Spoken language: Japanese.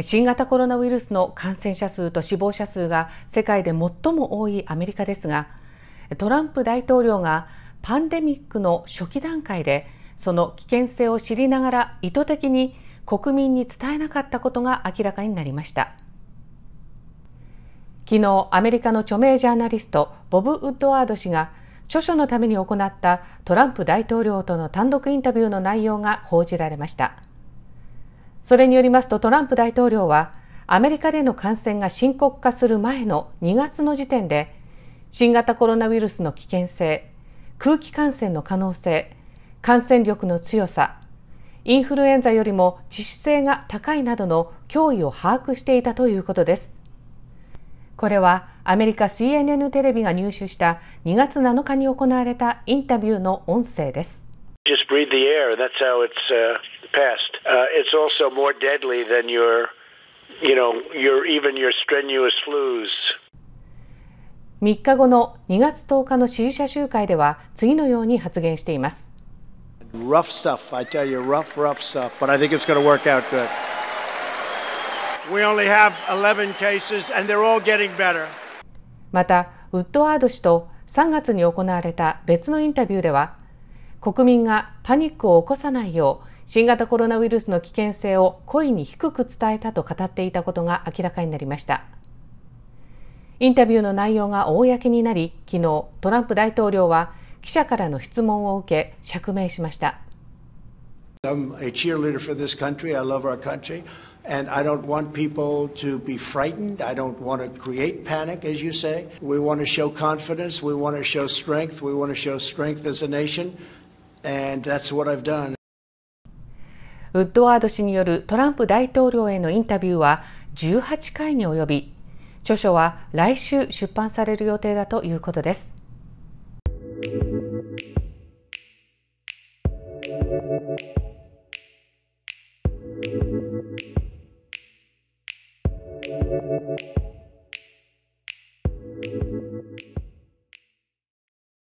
新型コロナウイルスの感染者数と死亡者数が世界で最も多いアメリカですがトランプ大統領がパンデミックの初期段階でその危険性を知りながら意図的に国民に伝えなかったことが明らかになりました昨日アメリカの著名ジャーナリストボブ・ウッドワード氏が著書のために行ったトランプ大統領との単独インタビューの内容が報じられました。それによりますとトランプ大統領はアメリカでの感染が深刻化する前の2月の時点で新型コロナウイルスの危険性空気感染の可能性感染力の強さインフルエンザよりも致死性が高いなどの脅威を把握していたということですこれはアメリカ CNN テレビが入手した2月7日に行われたインタビューの音声です Just breathe the air. That's how it's、uh, passed. uh, it's also more deadly than your, you know, your even your strenuous flus. 3日後の2月10日の支持者集会では次のように発言しています。Rough stuff, I tell you, rough, rough stuff, but I think it's going to work out good. We only have 11 cases and they're all getting better. また、ウッドワード氏と3月に行われた別のインタビューでは、国民がパニックを起こさないよう、新型コロナウイルスの危険性を故意に低く伝えたと語っていたことが明らかになりましたインタビューの内容が公になり昨日トランプ大統領は記者からの質問を受け釈明しました I'm a cheerleader for this country. I love our country. And I don't want people to be frightened. I don't want to create panic, as you say. We want to show confidence. We want to show strength. We want to show strength as a nation. And that's what I've done. ウッドワード氏によるトランプ大統領へのインタビューは18回に及び、著書は来週出版される予定だということです。